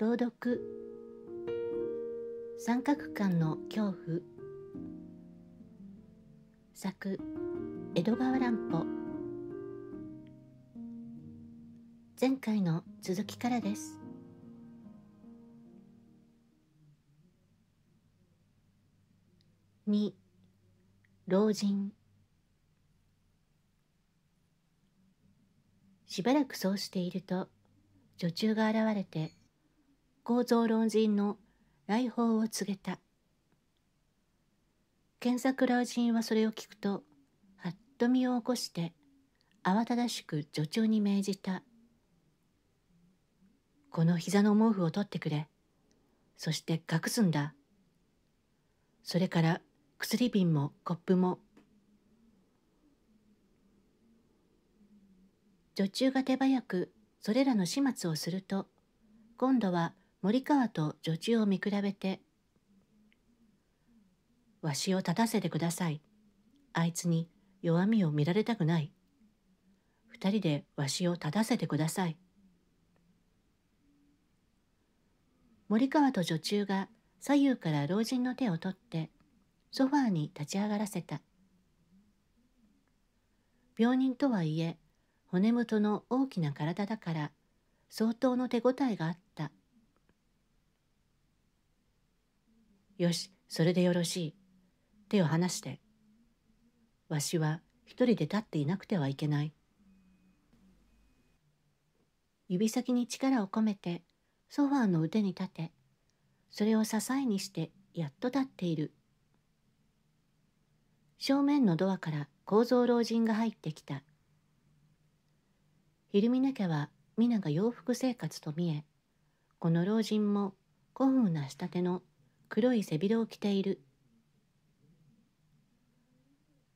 朗読三角間の恐怖作江戸川乱歩前回の続きからです2老人しばらくそうしていると女中が現れて構造論人の来訪を告げた。検索老人はそれを聞くと、はっと身を起こして、慌ただしく助長に命じた。この膝の毛布を取ってくれ。そして隠すんだ。それから薬瓶もコップも。女中が手早くそれらの始末をすると、今度は森川と女中を見比べて「わしを立たせてください。あいつに弱みを見られたくない。二人でわしを立たせてください。森川と女中が左右から老人の手を取ってソファーに立ち上がらせた。病人とはいえ骨元の大きな体だから相当の手応えがあった。よし、それでよろしい。手を離して。わしは一人で立っていなくてはいけない。指先に力を込めてソファーの腕に立て、それを支えにしてやっと立っている。正面のドアから構造老人が入ってきた。ひるみなゃは皆が洋服生活と見え、この老人も古風な仕立ての黒い背広を着ている。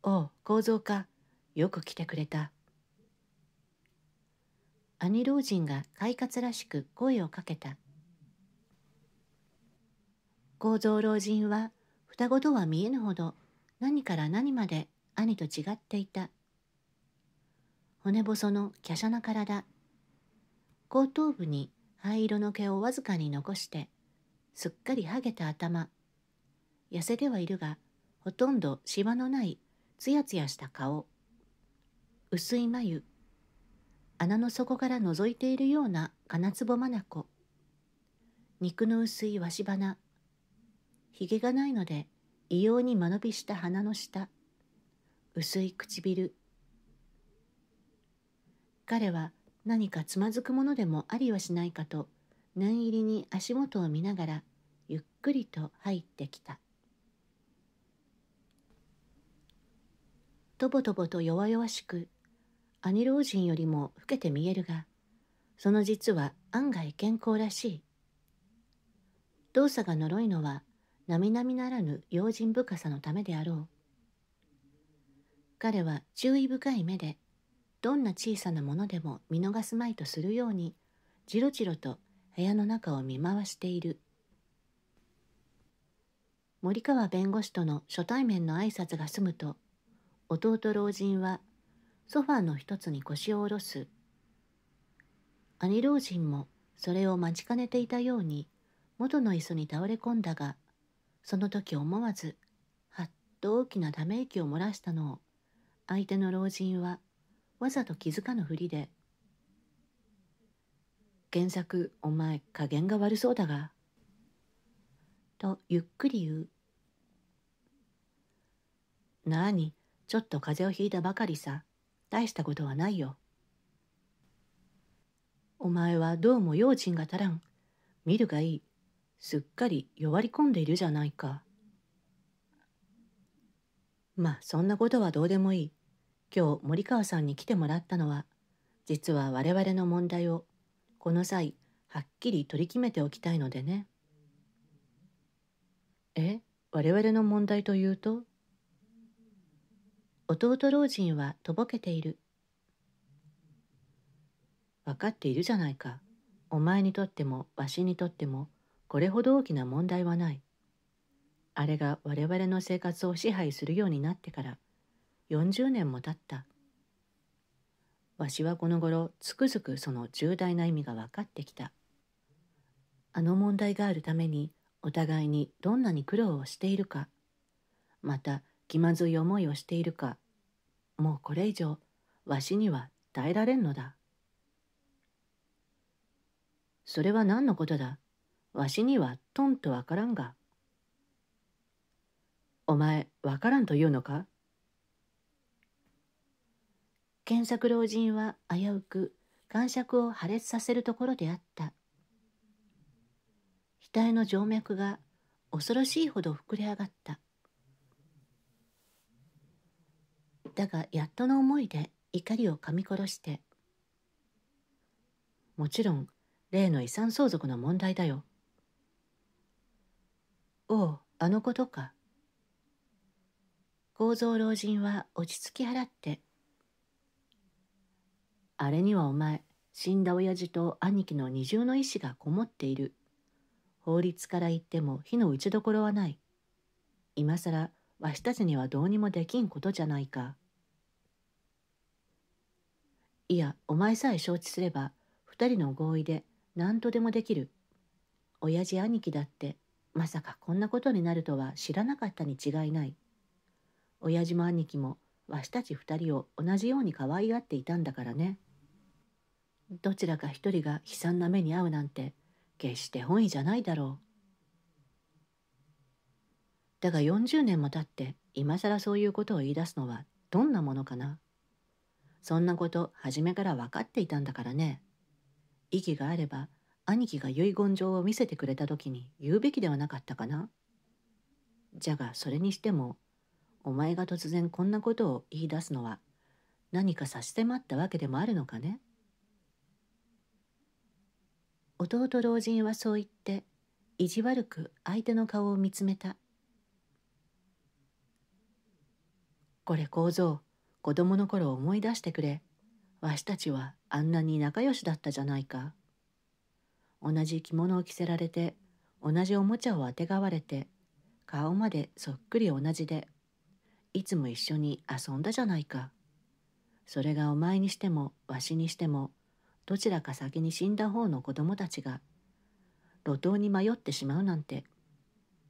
おう、構造か。よく来てくれた。兄老人が快活らしく声をかけた。構造老人は双子とは見えぬほど何から何まで兄と違っていた。骨細の華奢な体。後頭部に灰色の毛をわずかに残してすっかりはげた頭痩せてはいるがほとんどシワのないつやつやした顔薄い眉穴の底から覗いているような金壺眼肉の薄いわし花ひげがないので異様に間延びした鼻の下薄い唇彼は何かつまずくものでもありはしないかと念入りに足元を見ながらゆっくりと入ってきたとぼとぼと弱々しく兄老人よりも老けて見えるがその実は案外健康らしい動作が呪いのは並々ならぬ用心深さのためであろう彼は注意深い目でどんな小さなものでも見逃すまいとするようにじろじろと部屋の中を見回している森川弁護士との初対面の挨拶が済むと弟老人はソファーの一つに腰を下ろす兄老人もそれを待ちかねていたように元の椅子に倒れ込んだがその時思わずはっと大きなため息を漏らしたのを相手の老人はわざと気づかぬふりで原作お前加減が悪そうだが。とゆっくり言う。なあに、ちょっと風邪をひいたばかりさ。大したことはないよ。お前はどうも用心が足らん。見るがいい。すっかり弱り込んでいるじゃないか。まあそんなことはどうでもいい。今日森川さんに来てもらったのは、実は我々の問題をこの際はっきり取り決めておきたいのでね。え我々の問題というと弟老人はとぼけている。分かっているじゃないか。お前にとってもわしにとってもこれほど大きな問題はない。あれが我々の生活を支配するようになってから40年も経った。わしはこの頃つくづくその重大な意味が分かってきたあの問題があるためにお互いにどんなに苦労をしているかまた気まずい思いをしているかもうこれ以上わしには耐えられんのだそれは何のことだわしにはとんとわからんがお前わからんというのか検索老人は危うく感触を破裂させるところであった額の静脈が恐ろしいほど膨れ上がっただがやっとの思いで怒りを噛み殺してもちろん例の遺産相続の問題だよおうあのことか幸三老人は落ち着き払ってあれにはお前、死んだ親父と兄貴の二重の意志がこもっている。法律から言っても火の打ちどころはない。今さら、わしたちにはどうにもできんことじゃないか。いや、お前さえ承知すれば、二人の合意で何とでもできる。親父兄貴だって、まさかこんなことになるとは知らなかったに違いない。親父も兄貴も、わしたち二人を同じように可愛がっていたんだからね。どちらか一人が悲惨な目に遭うなんて決して本意じゃないだろう。だが40年も経って今更そういうことを言い出すのはどんなものかな。そんなこと初めから分かっていたんだからね。意義があれば兄貴が遺言状を見せてくれた時に言うべきではなかったかな。じゃがそれにしてもお前が突然こんなことを言い出すのは何か差し迫ったわけでもあるのかね。弟老人はそう言って意地悪く相手の顔を見つめた「これ構造子供の頃思い出してくれわしたちはあんなに仲良しだったじゃないか」同じ着物を着せられて同じおもちゃをあてがわれて顔までそっくり同じでいつも一緒に遊んだじゃないかそれがお前にしてもわしにしてもどちらか先に死んだ方の子供たちが路頭に迷ってしまうなんて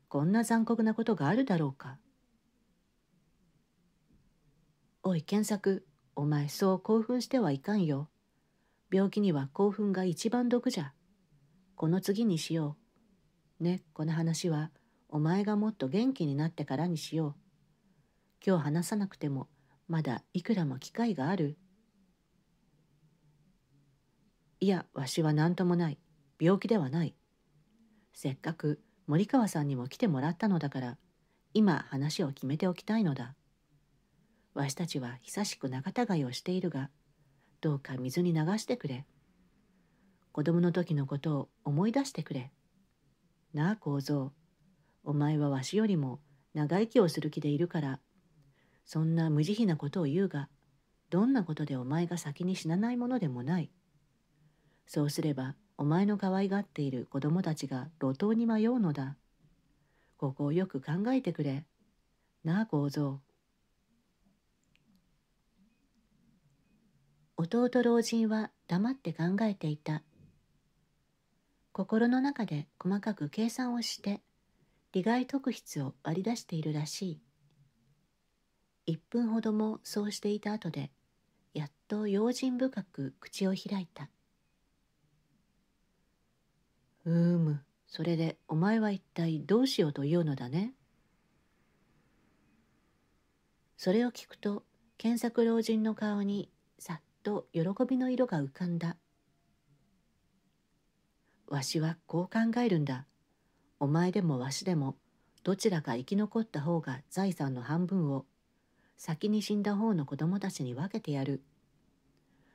こんな残酷なことがあるだろうかおい健作お前そう興奮してはいかんよ病気には興奮が一番毒じゃこの次にしようねこの話はお前がもっと元気になってからにしよう今日話さなくてもまだいくらも機会があるいや、わしは何ともない。病気ではない。せっかく森川さんにも来てもらったのだから、今話を決めておきたいのだ。わしたちは久しく仲がいをしているが、どうか水に流してくれ。子供の時のことを思い出してくれ。なあ、構造。お前はわしよりも長生きをする気でいるから、そんな無慈悲なことを言うが、どんなことでお前が先に死なないものでもない。そうすればお前の可愛がっている子供たちが路頭に迷うのだ。ここをよく考えてくれ。なあ構造。弟老人は黙って考えていた。心の中で細かく計算をして利害特筆を割り出しているらしい。1分ほどもそうしていた後でやっと用心深く口を開いた。うーむそれでお前は一体どうしようというのだねそれを聞くと検索老人の顔にさっと喜びの色が浮かんだわしはこう考えるんだお前でもわしでもどちらか生き残った方が財産の半分を先に死んだ方の子供たちに分けてやる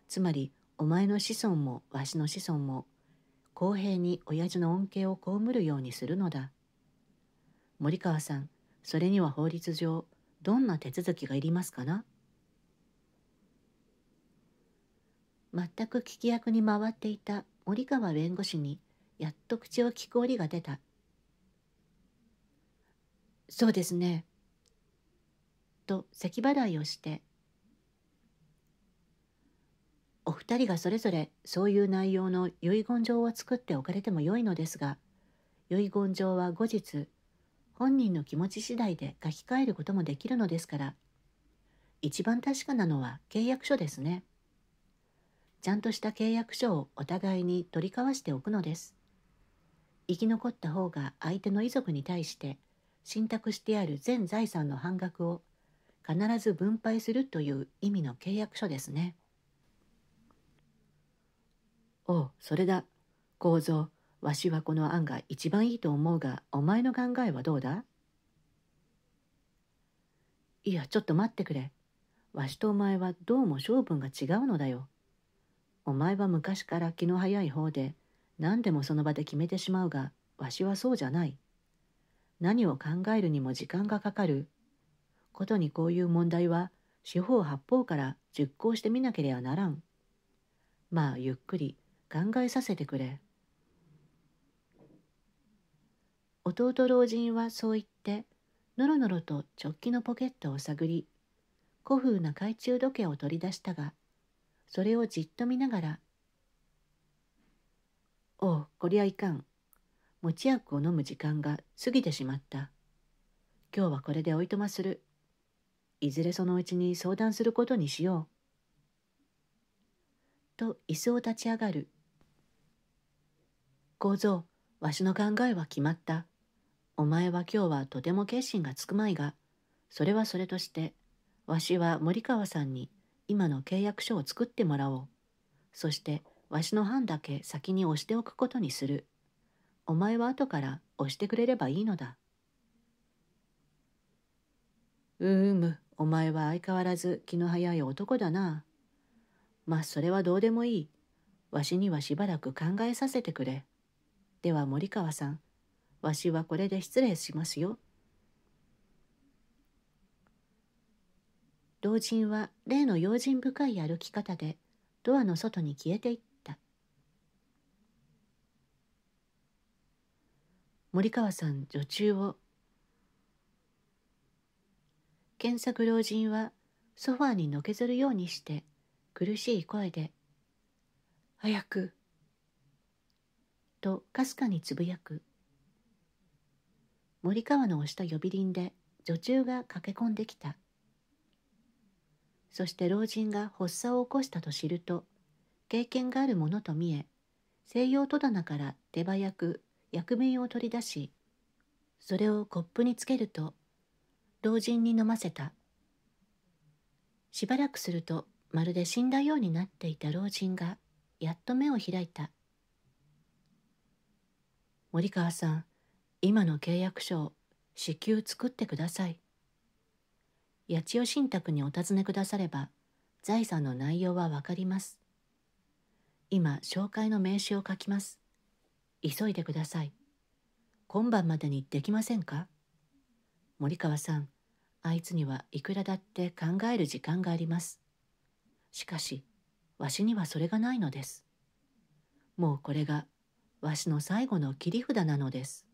つまりお前の子孫もわしの子孫も公平に親父の恩恵を被るようにするのだ。森川さん、それには法律上、どんな手続きがいりますかな全く聞き役に回っていた森川弁護士にやっと口を聞く折が出た。そうですね。と咳払いをしてお二人がそれぞれそういう内容の遺言状を作っておかれても良いのですが遺言状は後日本人の気持ち次第で書き換えることもできるのですから一番確かなのは契約書ですねちゃんとした契約書をお互いに取り交わしておくのです生き残った方が相手の遺族に対して信託してある全財産の半額を必ず分配するという意味の契約書ですね。おうそれだ構造わしはこの案が一番いいと思うがお前の考えはどうだいやちょっと待ってくれわしとお前はどうも性分が違うのだよお前は昔から気の早い方で何でもその場で決めてしまうがわしはそうじゃない何を考えるにも時間がかかることにこういう問題は四方八方から熟考してみなければならんまあゆっくり考えさせてくれ。弟老人はそう言って、のろのろと直帰のポケットを探り、古風な懐中時計を取り出したが、それをじっと見ながら、おう、こりゃいかん。持ち薬を飲む時間が過ぎてしまった。今日はこれでおいとまする。いずれそのうちに相談することにしよう。と椅子を立ち上がる。小僧、わしの考えは決まった。お前は今日はとても決心がつくまいが、それはそれとして、わしは森川さんに今の契約書を作ってもらおう。そして、わしの班だけ先に押しておくことにする。お前は後から押してくれればいいのだ。うーむ、お前は相変わらず気の早い男だな。まあ、それはどうでもいい。わしにはしばらく考えさせてくれ。では森川さんわしはこれで失礼しますよ。老人は例の用心深い歩き方でドアの外に消えていった森川さん女中を検索老人はソファーにのけずるようにして苦しい声で「早くとかすかにつぶやく森川の押した呼び鈴で女中が駆け込んできたそして老人が発作を起こしたと知ると経験があるものと見え西洋戸棚から手早く薬味を取り出しそれをコップにつけると老人に飲ませたしばらくするとまるで死んだようになっていた老人がやっと目を開いた森川さん今の契約書を至急作ってください八千代信託にお尋ねくだされば財産の内容はわかります今紹介の名刺を書きます急いでください今晩までにできませんか森川さんあいつにはいくらだって考える時間がありますしかしわしにはそれがないのですもうこれがわしの最後の切り札なのです。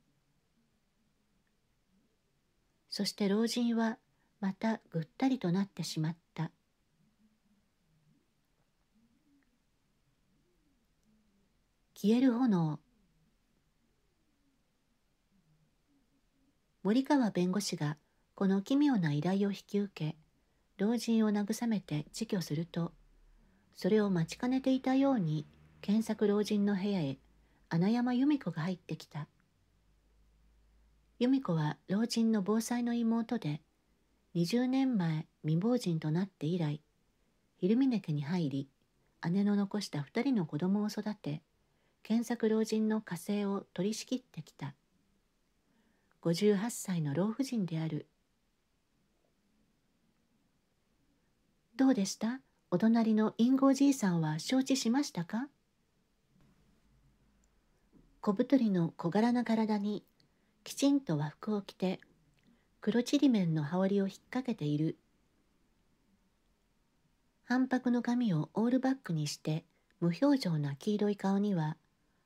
そして老人はまたぐったりとなってしまった。消える炎森川弁護士がこの奇妙な依頼を引き受け老人を慰めて自去するとそれを待ちかねていたように検索老人の部屋へ穴山由美子が入ってきた。由美子は老人の防災の妹で、20年前未亡人となって以来、昼峰家に入り、姉の残した2人の子供を育て、検索老人の家政を取り仕切ってきた。58歳の老婦人である。どうでしたお隣の隠語じいさんは承知しましたか小太りの小柄な体にきちんと和服を着て黒ちりめんの羽織を引っ掛けている半白の髪をオールバックにして無表情な黄色い顔には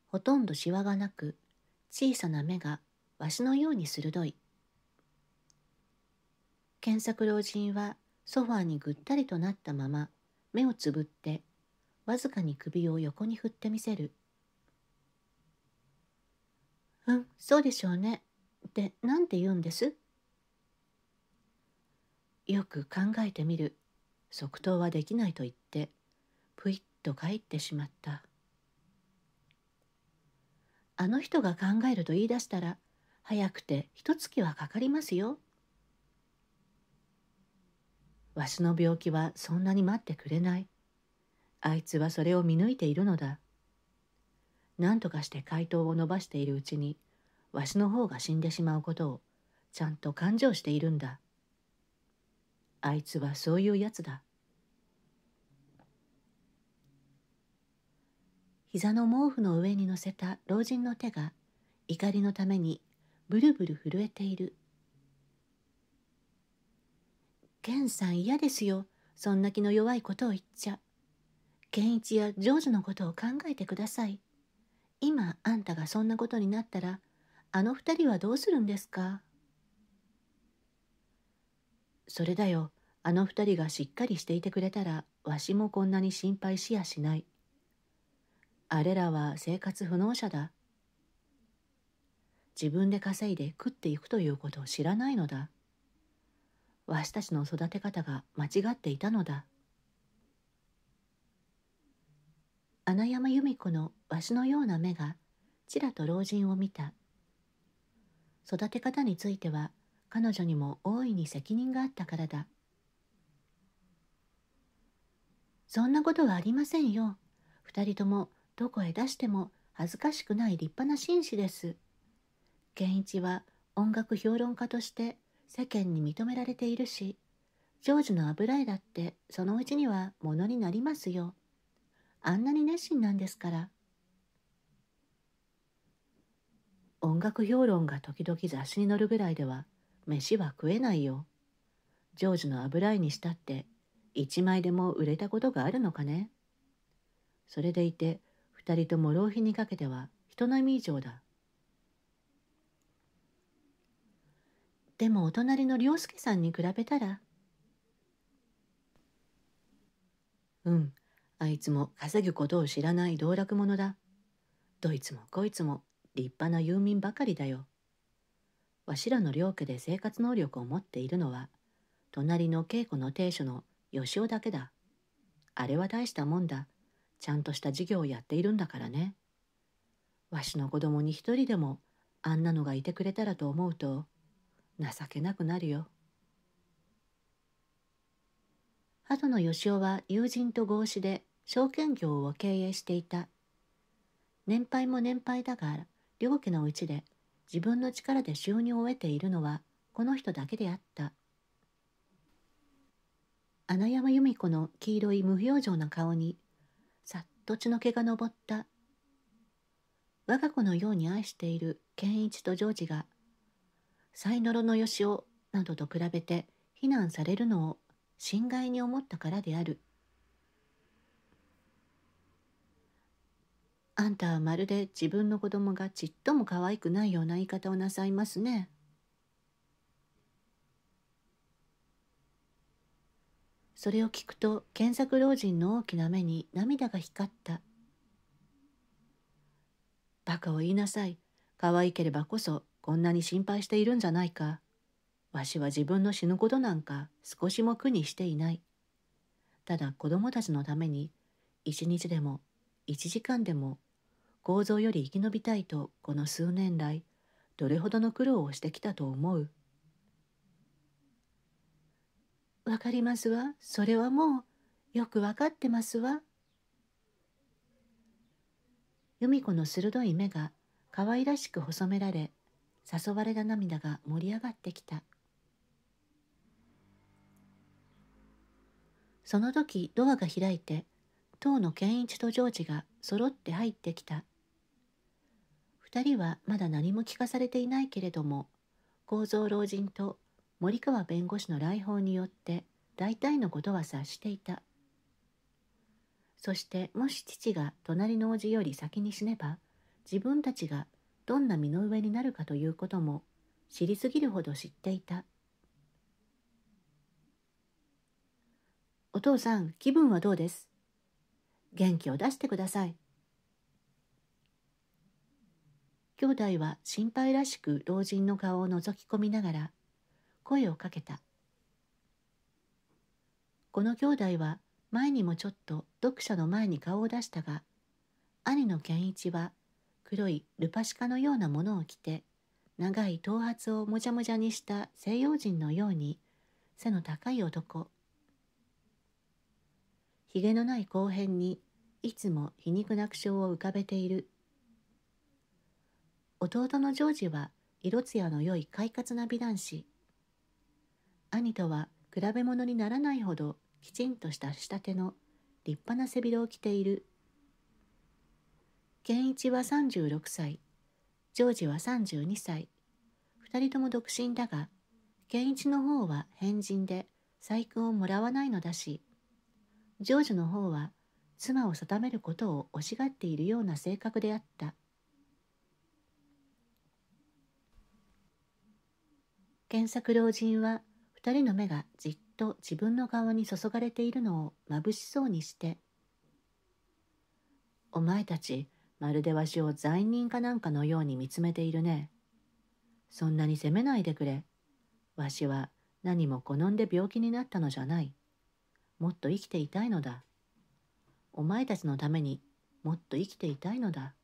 ほとんどしわがなく小さな目がわしのように鋭い検索老人はソファーにぐったりとなったまま目をつぶってわずかに首を横に振ってみせるうんそうでしょうね」って何て言うんですよく考えてみる即答はできないと言ってぷいっと帰ってしまったあの人が考えると言い出したら早くて一月はかかりますよわしの病気はそんなに待ってくれないあいつはそれを見抜いているのだ何とかして回答を伸ばしているうちにわしの方が死んでしまうことをちゃんと勘定しているんだあいつはそういうやつだ膝の毛布の上に乗せた老人の手が怒りのためにブルブル震えている「健さん嫌ですよそんな気の弱いことを言っちゃ」「健一やジョージのことを考えてください」今あんたがそんなことになったらあの二人はどうするんですかそれだよあの二人がしっかりしていてくれたらわしもこんなに心配しやしないあれらは生活不能者だ自分で稼いで食っていくということを知らないのだわしたちの育て方が間違っていたのだ穴山由美子のわしのような目がちらと老人を見た育て方については彼女にも大いに責任があったからだそんなことはありませんよ二人ともどこへ出しても恥ずかしくない立派な紳士です健一は音楽評論家として世間に認められているし長寿の油絵だってそのうちにはものになりますよあんなに熱心なんですから音楽評論が時々雑誌に載るぐらいでは飯は食えないよ。ジョージの油絵にしたって一枚でも売れたことがあるのかね。それでいて二人とも浪費にかけては人並み以上だ。でもお隣の良介さんに比べたら。うん、あいつも稼ぐことを知らない道楽者だ。どいつもこいつも立派な遊民ばかりだよ。わしらの両家で生活能力を持っているのは、隣の稽古の亭主の吉尾だけだ。あれは大したもんだ。ちゃんとした事業をやっているんだからね。わしの子供に一人でもあんなのがいてくれたらと思うと情けなくなるよ。鳩の吉尾は友人と合資で証券業を経営していた。年配も年配だが両家のうちで自分の力で収入を得ているのはこの人だけであった穴山由美子の黄色い無表情な顔にさっと血の毛が昇った我が子のように愛している健一とジョージが「才能のよしお」などと比べて非難されるのを心外に思ったからであるあんたはまるで自分の子供がちっとも可愛くないような言い方をなさいますね。それを聞くと検索老人の大きな目に涙が光った。バカを言いなさい。可愛ければこそこんなに心配しているんじゃないか。わしは自分の死ぬことなんか少しも苦にしていない。ただ子供たちのために一日でも一時間でも構造より生き延びたいとこの数年来どれほどの苦労をしてきたと思うわかりますわそれはもうよくわかってますわ由美子の鋭い目が可愛らしく細められ誘われた涙が盛り上がってきたその時ドアが開いて当の健一とジョージがそろって入ってきた2人はまだ何も聞かされていないけれども構造老人と森川弁護士の来訪によって大体のことは察していたそしてもし父が隣の叔父より先に死ねば自分たちがどんな身の上になるかということも知りすぎるほど知っていた「お父さん気分はどうです?」「元気を出してください」兄弟は心配らしく老人の顔を覗き込みながら声をかけた。この兄弟は前にもちょっと読者の前に顔を出したが、兄の健一は黒いルパシカのようなものを着て、長い頭髪をもじゃもじゃにした西洋人のように背の高い男。ひげのない後編にいつも皮肉な苦笑を浮かべている弟のジョージは色艶の良い快活な美男子兄とは比べ物にならないほどきちんとした仕立ての立派な背広を着ている健一は36歳ジョージは32歳2人とも独身だが健一の方は変人で細工をもらわないのだしジョージの方は妻を定めることを惜しがっているような性格であった。検索老人は二人の目がじっと自分の顔に注がれているのをまぶしそうにして「お前たちまるでわしを罪人かなんかのように見つめているね。そんなに責めないでくれ。わしは何も好んで病気になったのじゃない。もっと生きていたいのだ。お前たちのためにもっと生きていたいのだ。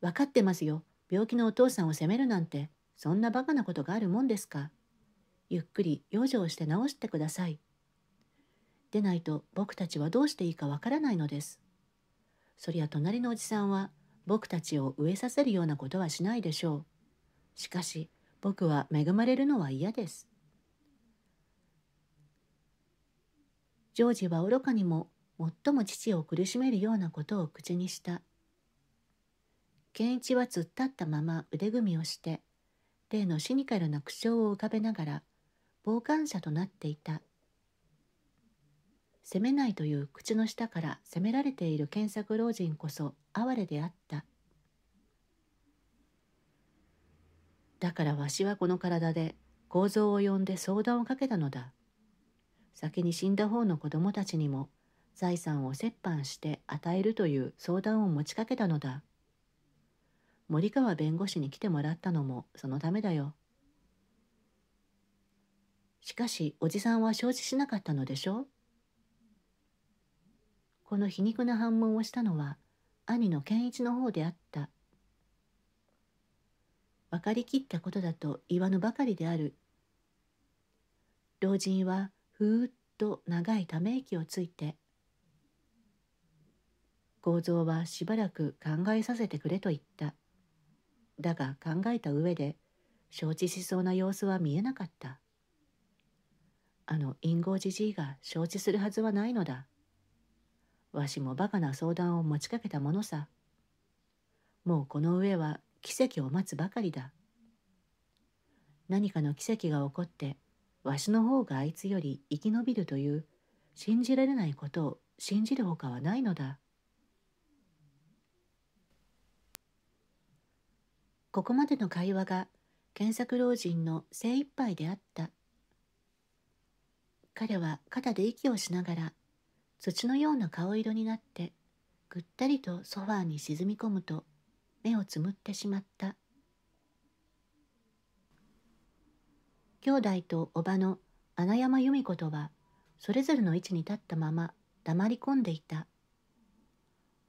分かってますよ。病気のお父さんを責めるなんてそんなバカなことがあるもんですかゆっくり養生して治してくださいでないと僕たちはどうしていいかわからないのですそりゃ隣のおじさんは僕たちを飢えさせるようなことはしないでしょうしかし僕は恵まれるのは嫌ですジョージは愚かにも最も父を苦しめるようなことを口にした健一は突っ立ったまま腕組みをして例のシニカルな苦笑を浮かべながら傍観者となっていた責めないという口の下から責められている検索老人こそ哀れであっただからわしはこの体で構造を呼んで相談をかけたのだ先に死んだ方の子供たちにも財産を折半して与えるという相談を持ちかけたのだ森川弁護士に来てもらったのもそのためだよ。しかしおじさんは承知しなかったのでしょうこの皮肉な反問をしたのは兄の健一の方であった。分かりきったことだと言わぬばかりである。老人はふーっと長いため息をついて「構造はしばらく考えさせてくれ」と言っただが考えた上で承知しそうな様子は見えなかったあの陰謀じじいが承知するはずはないのだわしもバカな相談を持ちかけたものさもうこの上は奇跡を待つばかりだ何かの奇跡が起こってわしの方があいつより生き延びるという信じられないことを信じるほかはないのだここまでの会話が検索老人の精一杯であった彼は肩で息をしながら土のような顔色になってぐったりとソファーに沈み込むと目をつむってしまった兄弟と叔母の穴山由美子とはそれぞれの位置に立ったまま黙り込んでいた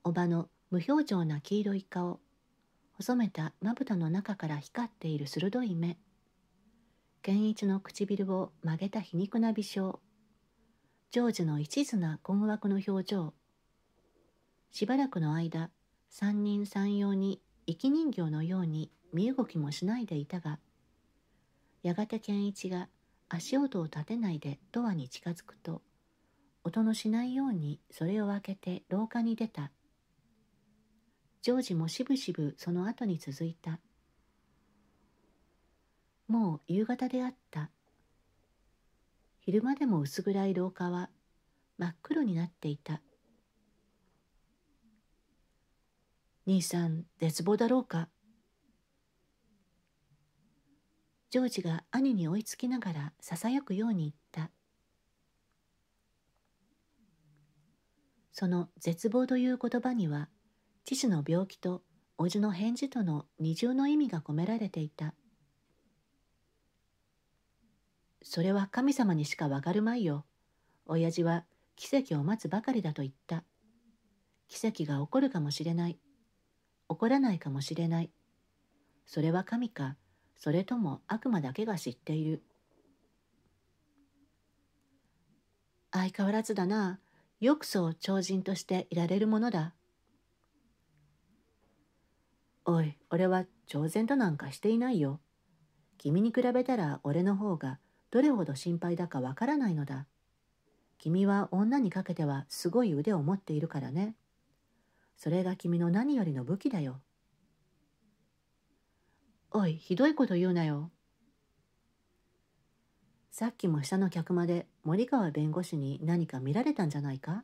叔母の無表情な黄色い顔細めたまぶたの中から光っている鋭い目健一の唇を曲げた皮肉な微笑ジョージの一途な困惑の表情しばらくの間三人三様に生き人形のように身動きもしないでいたがやがて健一が足音を立てないでドアに近づくと音のしないようにそれを開けて廊下に出たジョージもしぶしぶその後に続いた。もう夕方であった。昼間でも薄暗い廊下は真っ黒になっていた。兄さん、絶望だろうか。ジョージが兄に追いつきながらささやくように言った。その絶望という言葉には父の病気と叔父の返事との二重の意味が込められていた。それは神様にしかわかるまいよ。親父は奇跡を待つばかりだと言った。奇跡が起こるかもしれない。起こらないかもしれない。それは神か、それとも悪魔だけが知っている。相変わらずだな。よくそう超人としていられるものだ。おい、俺は挑然となんかしていないよ。君に比べたら俺の方がどれほど心配だかわからないのだ。君は女にかけてはすごい腕を持っているからね。それが君の何よりの武器だよ。おい、ひどいこと言うなよ。さっきも下の客間で森川弁護士に何か見られたんじゃないか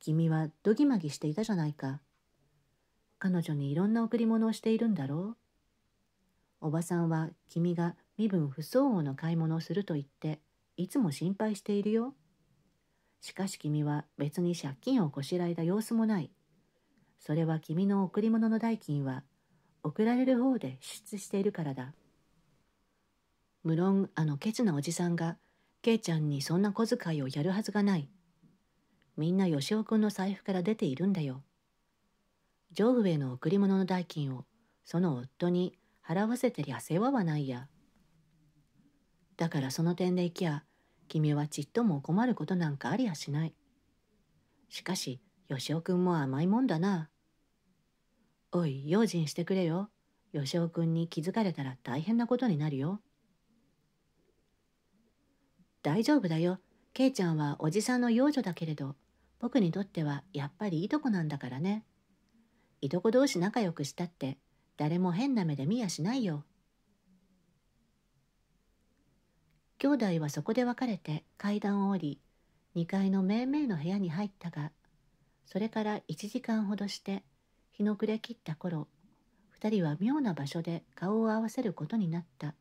君はどぎまぎしていたじゃないか。彼女にいろんな贈り物をしているんだろうおばさんは君が身分不相応の買い物をすると言っていつも心配しているよしかし君は別に借金をこしらえた様子もないそれは君の贈り物の代金は送られる方で支出しているからだ無論あのケチなおじさんがケイちゃんにそんな小遣いをやるはずがないみんなよしおの財布から出ているんだよ上部への贈り物の代金をその夫に払わせてりゃ世話はないや。だからその点でいきゃ君はちっとも困ることなんかありゃしない。しかししおくんも甘いもんだな。おい用心してくれよ。しおくんに気づかれたら大変なことになるよ。大丈夫だよ。ケイちゃんはおじさんの養女だけれど僕にとってはやっぱりいとこなんだからね。いとこ同士仲良くしたって誰も変な目で見やしないよ。兄弟はそこで別れて階段を降り2階のめいめいの部屋に入ったがそれから1時間ほどして日の暮れ切った頃2人は妙な場所で顔を合わせることになった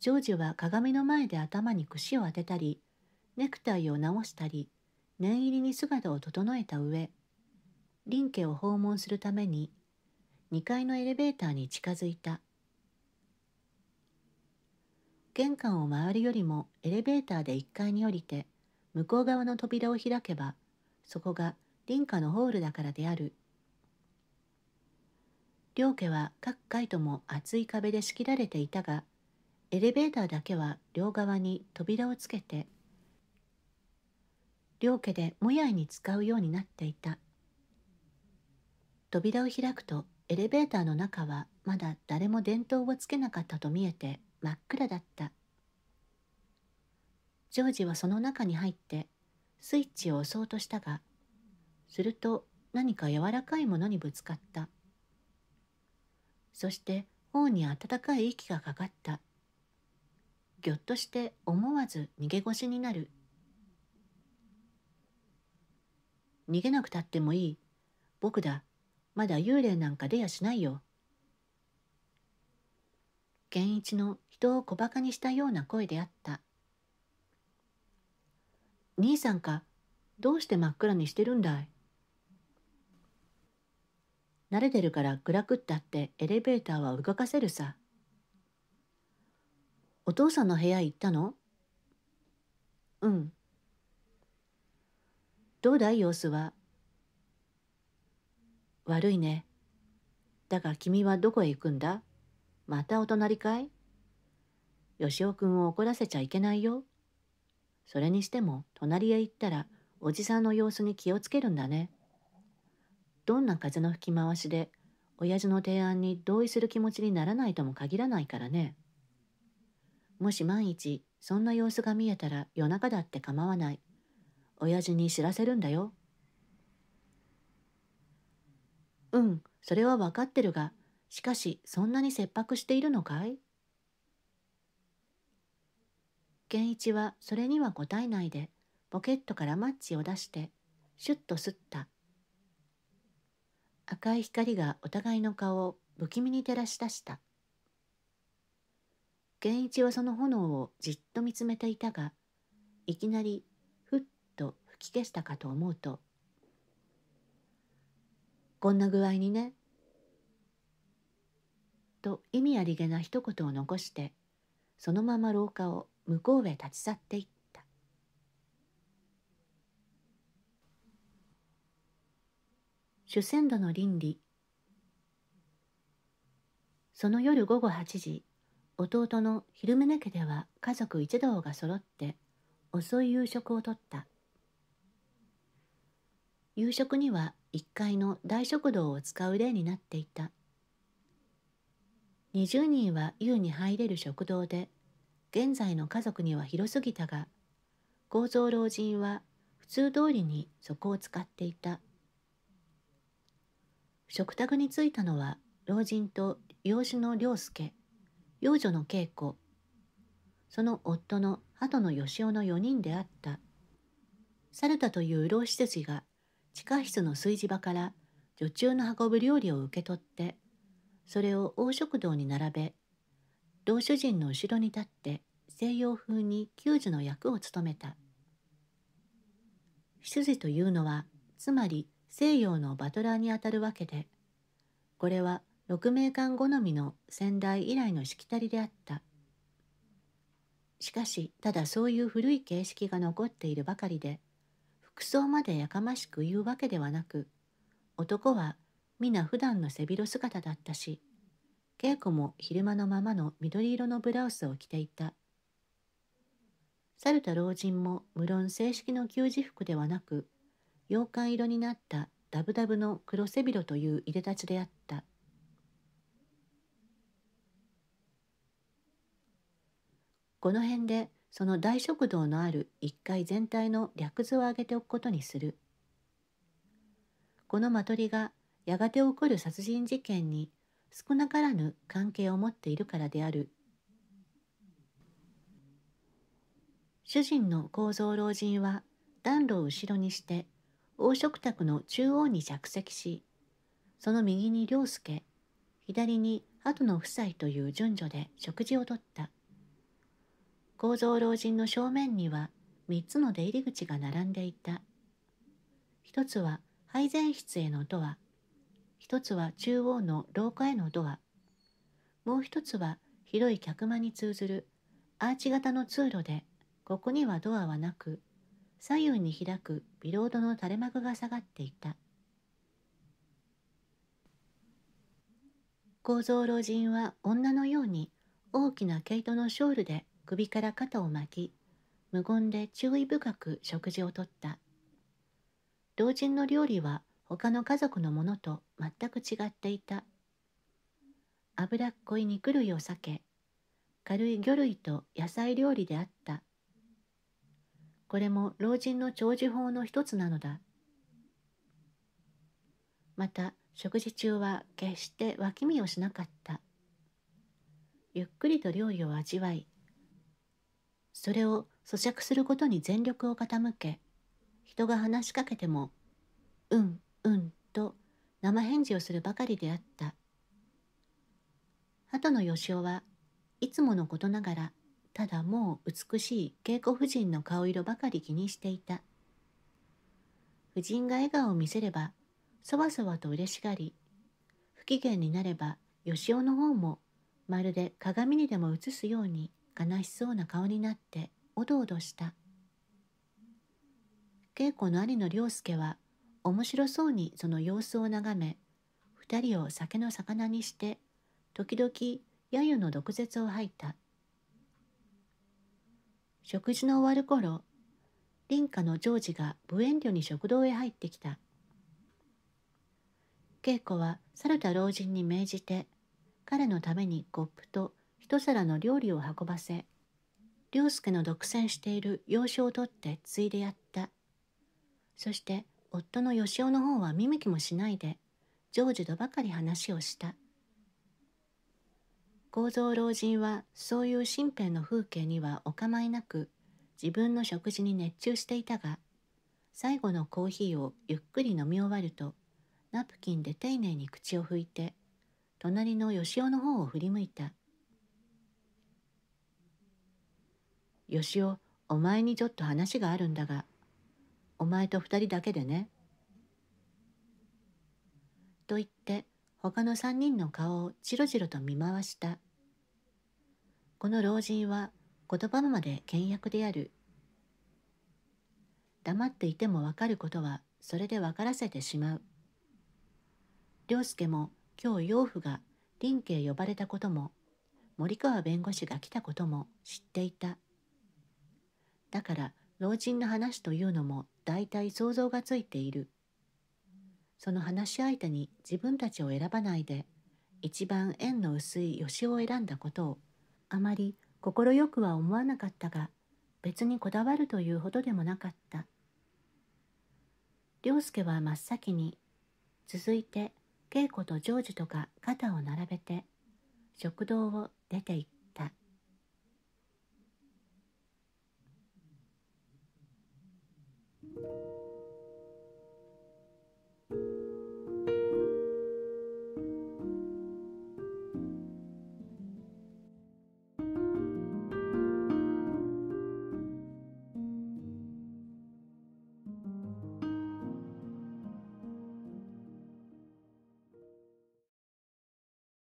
ジョージは鏡の前で頭に櫛を当てたりネクタイを直したり念入りに姿を整えた上林家を訪問するために2階のエレベーターに近づいた玄関を回るよりもエレベーターで1階に降りて向こう側の扉を開けばそこが林家のホールだからである両家は各階とも厚い壁で仕切られていたがエレベーターだけは両側に扉をつけて両家でもやいに使うようになっていた扉を開くとエレベーターの中はまだ誰も電灯をつけなかったと見えて真っ暗だったジョージはその中に入ってスイッチを押そうとしたがすると何か柔らかいものにぶつかったそして頬に温かい息がかかったぎょっとして思わず逃げ腰になる逃げなくたってもいい。僕だ。まだ幽霊なんか出やしないよ。健一の人を小馬鹿にしたような声であった。兄さんか、どうして真っ暗にしてるんだい慣れてるから暗くったってエレベーターは動かせるさ。お父さんの部屋行ったのうん。どうだい様子は。悪いね。だが君はどこへ行くんだまたお隣かい吉尾君を怒らせちゃいけないよ。それにしても隣へ行ったらおじさんの様子に気をつけるんだね。どんな風の吹き回しで親父の提案に同意する気持ちにならないとも限らないからね。もし万一そんな様子が見えたら夜中だって構わない。親父に知らせるんだよ。うん、それは分かってるが、しかしそんなに切迫しているのかい健一はそれには答えないで、ポケットからマッチを出して、シュッと吸った。赤い光がお互いの顔を不気味に照らし出した。健一はその炎をじっと見つめていたが、いきなり吹き消したかと思うと「こんな具合にね」と意味ありげな一言を残してそのまま廊下を向こうへ立ち去っていった。主戦度の倫理その夜午後8時弟の昼目家では家族一同が揃って遅い夕食をとった夕食には1階の大食堂を使う例になっていた20人は優に入れる食堂で現在の家族には広すぎたが構造老人は普通通りにそこを使っていた食卓に着いたのは老人と養子の良介養女の恵子その夫の鳩の義雄の4人であった猿田という老施設が地下室の炊事場から女中の運ぶ料理を受け取ってそれを大食堂に並べ同主人の後ろに立って西洋風に給仕の役を務めた執事というのはつまり西洋のバトラーにあたるわけでこれは六名館好みの先代以来のしきたりであったしかしただそういう古い形式が残っているばかりで服装までやかましく言うわけではなく男は皆普段の背広姿だったし稽古も昼間のままの緑色のブラウスを着ていた猿太老人も無論正式の給仕服ではなく洋館色になったダブダブの黒背広といういでたちであったこの辺でその大食堂のある1階全体の略図を上げておくことにするこのマトリがやがて起こる殺人事件に少なからぬ関係を持っているからである主人の構造老人は暖炉を後ろにして黄色卓の中央に着席しその右に良介左に鳩の夫妻という順序で食事をとった構造老人の正面には3つの出入り口が並んでいた。1つは配膳室へのドア、1つは中央の廊下へのドア、もう1つは広い客間に通ずるアーチ型の通路で、ここにはドアはなく、左右に開くビロードの垂れ幕が下がっていた。構造老人は女のように大きな毛糸のショールで首から肩を巻き、無言で注意深く食事をとった。老人の料理は他の家族のものと全く違っていた。脂っこい肉類を避け、軽い魚類と野菜料理であった。これも老人の長寿法の一つなのだ。また、食事中は決して脇見をしなかった。ゆっくりと料理を味わい、それを咀嚼することに全力を傾け人が話しかけても「うんうん」と生返事をするばかりであった鳩野義雄はいつものことながらただもう美しい稽古夫人の顔色ばかり気にしていた夫人が笑顔を見せればそわそわと嬉しがり不機嫌になれば義雄の方もまるで鏡にでも映すように悲しそうな顔になっておどおどした稽古の兄の良介は面白そうにその様子を眺め二人を酒の魚にして時々やゆの毒舌を吐いた食事の終わる頃林家のジョージが無遠慮に食堂へ入ってきた稽古は猿田老人に命じて彼のためにコップと一皿の料理を運ばせ良介の独占している洋酒を取って継いでやったそして夫の義雄の方は見向きもしないで成就とばかり話をした構造老人はそういう身辺の風景にはお構いなく自分の食事に熱中していたが最後のコーヒーをゆっくり飲み終わるとナプキンで丁寧に口を拭いて隣の義雄の方を振り向いたよしお、お前にちょっと話があるんだが、お前と二人だけでね。と言って、他の三人の顔をじろじろと見回した。この老人は言葉のまで倹約である。黙っていてもわかることは、それで分からせてしまう。良介も今日養父が林家へ呼ばれたことも、森川弁護士が来たことも知っていた。だから老人の話というのも大体想像がついている。その話し相手に自分たちを選ばないで、一番縁の薄い吉を選んだことを、あまり快くは思わなかったが、別にこだわるというほどでもなかった。良介は真っ先に、続いて、稽古と成就とか肩を並べて、食堂を出て行っ